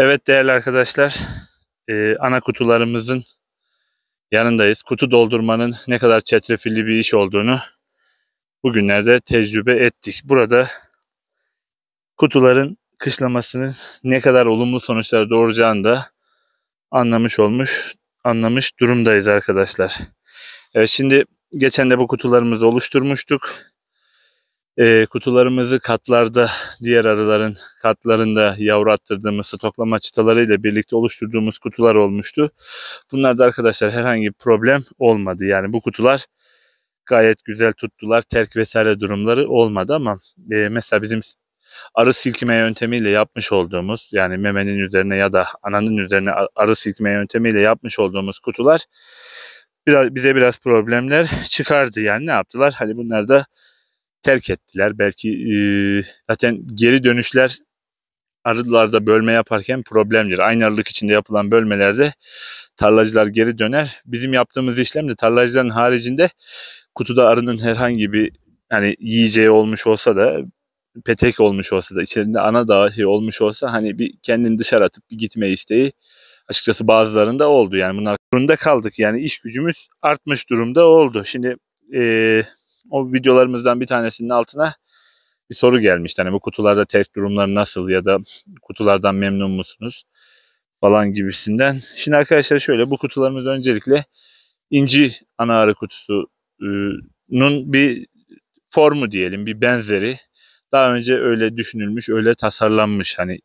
Evet değerli arkadaşlar, e, ana kutularımızın yanındayız. Kutu doldurmanın ne kadar çetrefilli bir iş olduğunu bugünlerde tecrübe ettik. Burada kutuların kışlamasının ne kadar olumlu sonuçlar doğuracağını da anlamış olmuş, anlamış durumdayız arkadaşlar. Evet şimdi geçen de bu kutularımızı oluşturmuştuk. E, kutularımızı katlarda, diğer arıların katlarında yavru attırdığımız stoklama çıtalarıyla birlikte oluşturduğumuz kutular olmuştu. Bunlarda arkadaşlar herhangi bir problem olmadı. Yani bu kutular gayet güzel tuttular. Terk vesaire durumları olmadı ama e, mesela bizim arı silkme yöntemiyle yapmış olduğumuz yani memenin üzerine ya da ananın üzerine arı silkme yöntemiyle yapmış olduğumuz kutular biraz bize biraz problemler çıkardı yani ne yaptılar? Hani bunlar da terk ettiler. Belki e, zaten geri dönüşler arılarda bölme yaparken problemdir. Aynı arılık içinde yapılan bölmelerde tarlacılar geri döner. Bizim yaptığımız işlem de tarlacıların haricinde kutuda arının herhangi bir hani yiyeceği olmuş olsa da petek olmuş olsa da içerisinde ana dahi olmuş olsa hani bir kendini dışarı atıp bir gitme isteği açıkçası bazılarında oldu. Yani bunlar durumda kaldık. Yani iş gücümüz artmış durumda oldu. Şimdi e, o videolarımızdan bir tanesinin altına bir soru gelmişti. Hani bu kutularda terk durumları nasıl ya da kutulardan memnun musunuz falan gibisinden. Şimdi arkadaşlar şöyle bu kutularımız öncelikle inci ana arı kutusunun bir formu diyelim bir benzeri. Daha önce öyle düşünülmüş, öyle tasarlanmış hani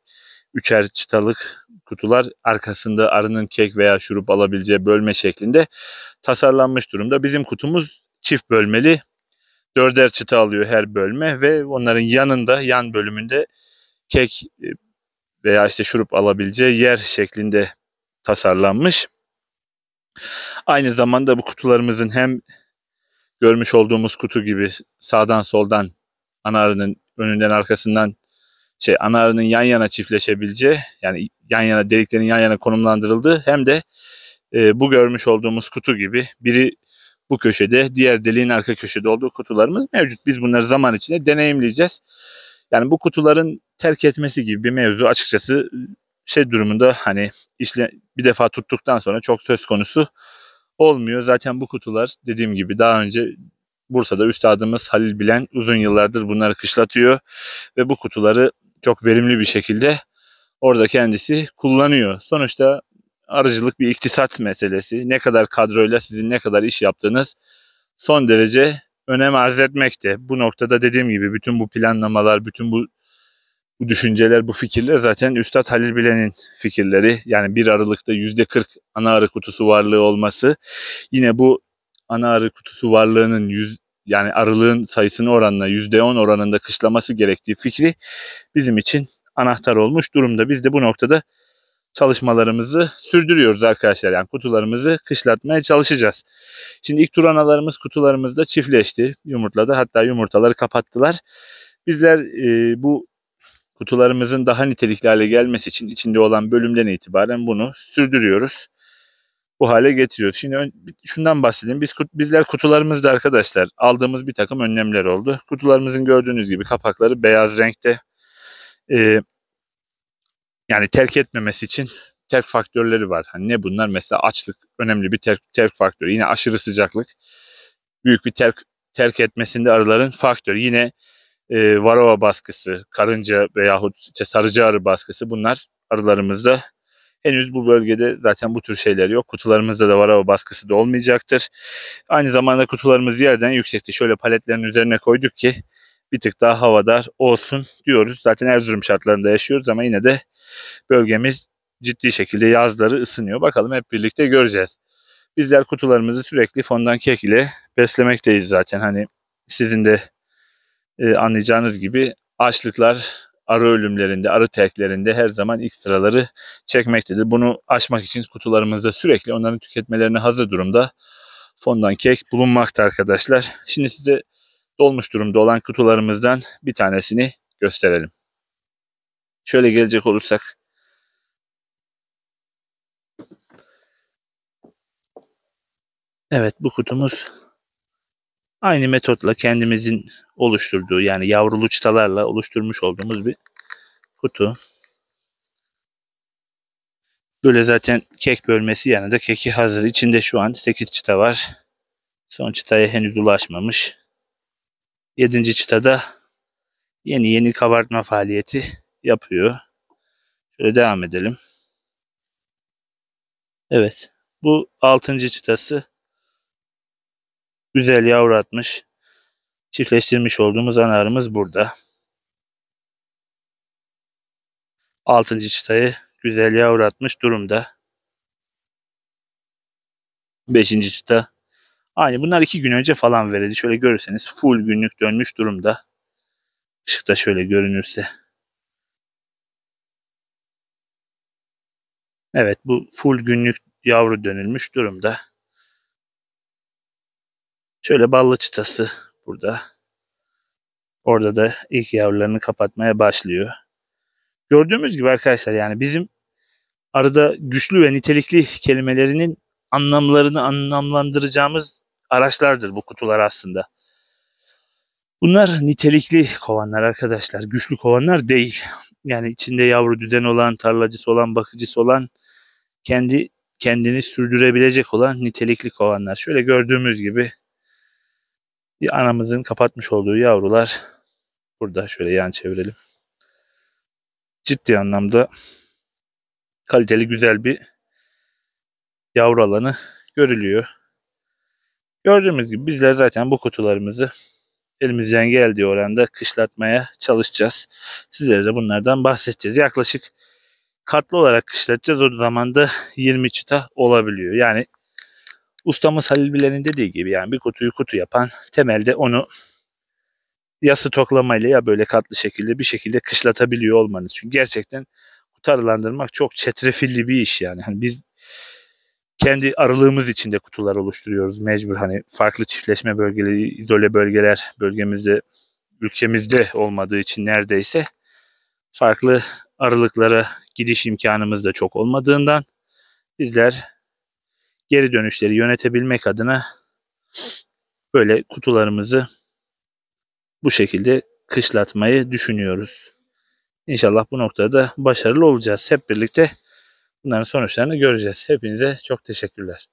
üçer çıtalık kutular arkasında arının kek veya şurup alabileceği bölme şeklinde tasarlanmış durumda. Bizim kutumuz çift bölmeli dörder çıta alıyor her bölme ve onların yanında yan bölümünde kek e, veya işte şurup alabileceği yer şeklinde tasarlanmış. Aynı zamanda bu kutularımızın hem görmüş olduğumuz kutu gibi sağdan soldan ana önünden arkasından şey ana yan yana çiftleşebileceği yani yan yana deliklerin yan yana konumlandırıldığı hem de e, bu görmüş olduğumuz kutu gibi biri bu köşede, diğer deliğin arka köşede olduğu kutularımız mevcut. Biz bunları zaman içinde deneyimleyeceğiz. Yani bu kutuların terk etmesi gibi bir mevzu açıkçası şey durumunda hani işle bir defa tuttuktan sonra çok söz konusu olmuyor. Zaten bu kutular dediğim gibi daha önce Bursa'da üstadımız Halil Bilen uzun yıllardır bunları kışlatıyor ve bu kutuları çok verimli bir şekilde orada kendisi kullanıyor. Sonuçta arıcılık bir iktisat meselesi. Ne kadar kadroyla sizin ne kadar iş yaptığınız son derece önem arz etmekte. Bu noktada dediğim gibi bütün bu planlamalar, bütün bu, bu düşünceler, bu fikirler zaten Üstad Halil Bilen'in fikirleri. Yani 1 Aralık'ta yüzde %40 ana arı kutusu varlığı olması yine bu ana arı kutusu varlığının 100, yani arılığın sayısının yüzde %10 oranında kışlaması gerektiği fikri bizim için anahtar olmuş durumda. Biz de bu noktada çalışmalarımızı sürdürüyoruz arkadaşlar. Yani kutularımızı kışlatmaya çalışacağız. Şimdi ilk tur analarımız kutularımızda çiftleşti, yumurtladı. Hatta yumurtaları kapattılar. Bizler e, bu kutularımızın daha nitelikli hale gelmesi için içinde olan bölümden itibaren bunu sürdürüyoruz. Bu hale getiriyoruz. Şimdi ön, şundan bahsedeyim. Biz bizler kutularımızda arkadaşlar aldığımız bir takım önlemler oldu. Kutularımızın gördüğünüz gibi kapakları beyaz renkte. Ee, yani terk etmemesi için terk faktörleri var. Hani ne bunlar? Mesela açlık önemli bir terk, terk faktörü. Yine aşırı sıcaklık büyük bir terk terk etmesinde arıların faktörü. Yine e, varova baskısı, karınca veyahut işte sarıcı arı baskısı bunlar arılarımızda henüz bu bölgede zaten bu tür şeyler yok. Kutularımızda da varava baskısı da olmayacaktır. Aynı zamanda kutularımız yerden yüksekti. şöyle paletlerin üzerine koyduk ki bir tık daha havadar olsun diyoruz. Zaten Erzurum şartlarında yaşıyoruz ama yine de bölgemiz ciddi şekilde yazları ısınıyor. Bakalım hep birlikte göreceğiz. Bizler kutularımızı sürekli fondan kek ile beslemekteyiz zaten. Hani sizin de e, anlayacağınız gibi açlıklar arı ölümlerinde, arı terklerinde her zaman ekstraları çekmektedir. Bunu aşmak için kutularımızda sürekli onların tüketmelerine hazır durumda fondan kek bulunmakta arkadaşlar. Şimdi size dolmuş durumda olan kutularımızdan bir tanesini gösterelim. Şöyle gelecek olursak Evet bu kutumuz aynı metotla kendimizin oluşturduğu yani yavrulu çıtalarla oluşturmuş olduğumuz bir kutu. Böyle zaten kek bölmesi yanında keki hazır. İçinde şu an 8 çıta var. Son çıtaya henüz ulaşmamış. 7. çıtada yeni yeni kabartma faaliyeti yapıyor. Şöyle devam edelim. Evet. Bu 6. çıtası güzel yavru atmış. Çiftleştirmiş olduğumuz anarımız burada. 6. çıtayı güzel yavru atmış durumda. 5. çıta Aynı bunlar iki gün önce falan verildi. Şöyle görürseniz full günlük dönmüş durumda. Işıkta şöyle görünürse. Evet bu full günlük yavru dönülmüş durumda. Şöyle ballı çıtası burada. Orada da ilk yavrularını kapatmaya başlıyor. Gördüğümüz gibi arkadaşlar yani bizim arada güçlü ve nitelikli kelimelerinin anlamlarını anlamlandıracağımız araçlardır bu kutular aslında. Bunlar nitelikli kovanlar arkadaşlar. Güçlü kovanlar değil. Yani içinde yavru düzen olan, tarlacısı olan, bakıcısı olan, kendi kendini sürdürebilecek olan nitelikli kovanlar. Şöyle gördüğümüz gibi bir anamızın kapatmış olduğu yavrular burada şöyle yan çevirelim. Ciddi anlamda kaliteli güzel bir yavru alanı görülüyor. Gördüğümüz gibi bizler zaten bu kutularımızı elimizden geldiği oranda kışlatmaya çalışacağız. Sizlere de bunlardan bahsedeceğiz. Yaklaşık katlı olarak kışlatacağız. O zaman da 20 çıta olabiliyor. Yani ustamız Halil Bilen'in dediği gibi yani bir kutuyu kutu yapan temelde onu ya stoklamayla ya böyle katlı şekilde bir şekilde kışlatabiliyor olmanız. Çünkü gerçekten kutu aralandırmak çok çetrefilli bir iş yani. Hani biz kendi aralığımız içinde kutular oluşturuyoruz. Mecbur hani farklı çiftleşme bölgeleri, izole bölgeler bölgemizde, ülkemizde olmadığı için neredeyse farklı aralıklara gidiş imkanımız da çok olmadığından bizler geri dönüşleri yönetebilmek adına böyle kutularımızı bu şekilde kışlatmayı düşünüyoruz. İnşallah bu noktada başarılı olacağız. Hep birlikte Bunların sonuçlarını göreceğiz. Hepinize çok teşekkürler.